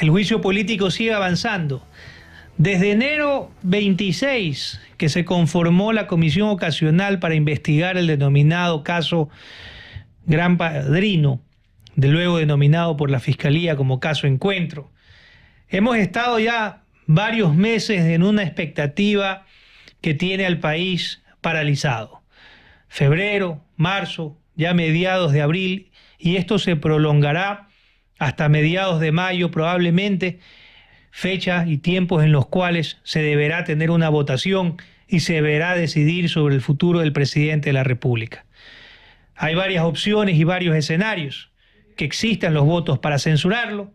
El juicio político sigue avanzando. Desde enero 26, que se conformó la comisión ocasional para investigar el denominado caso Gran Padrino, de luego denominado por la Fiscalía como caso encuentro, hemos estado ya varios meses en una expectativa que tiene al país paralizado. Febrero, marzo, ya mediados de abril, y esto se prolongará hasta mediados de mayo probablemente, fechas y tiempos en los cuales se deberá tener una votación y se deberá decidir sobre el futuro del presidente de la República. Hay varias opciones y varios escenarios, que existan los votos para censurarlo,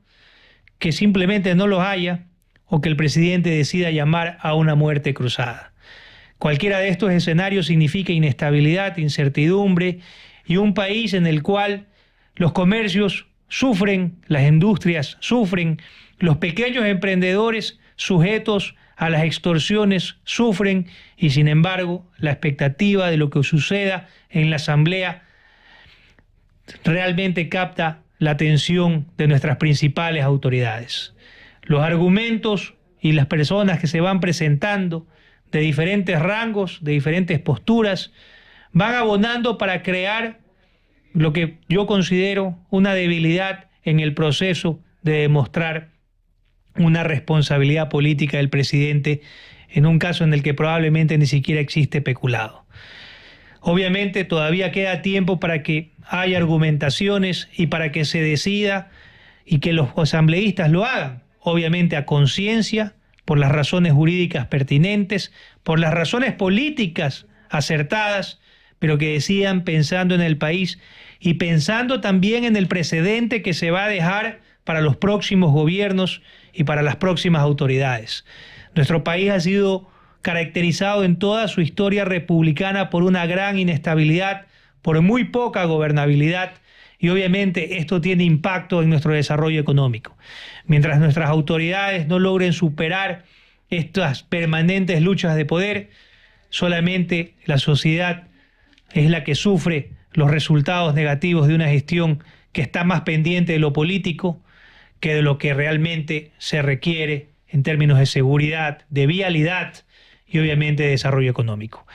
que simplemente no los haya o que el presidente decida llamar a una muerte cruzada. Cualquiera de estos escenarios significa inestabilidad, incertidumbre y un país en el cual los comercios sufren las industrias, sufren los pequeños emprendedores sujetos a las extorsiones, sufren y sin embargo la expectativa de lo que suceda en la asamblea realmente capta la atención de nuestras principales autoridades. Los argumentos y las personas que se van presentando de diferentes rangos, de diferentes posturas, van abonando para crear lo que yo considero una debilidad en el proceso de demostrar una responsabilidad política del presidente en un caso en el que probablemente ni siquiera existe peculado. Obviamente todavía queda tiempo para que haya argumentaciones y para que se decida y que los asambleístas lo hagan, obviamente a conciencia, por las razones jurídicas pertinentes, por las razones políticas acertadas pero que decían pensando en el país y pensando también en el precedente que se va a dejar para los próximos gobiernos y para las próximas autoridades. Nuestro país ha sido caracterizado en toda su historia republicana por una gran inestabilidad, por muy poca gobernabilidad y obviamente esto tiene impacto en nuestro desarrollo económico. Mientras nuestras autoridades no logren superar estas permanentes luchas de poder, solamente la sociedad es la que sufre los resultados negativos de una gestión que está más pendiente de lo político que de lo que realmente se requiere en términos de seguridad, de vialidad y obviamente de desarrollo económico.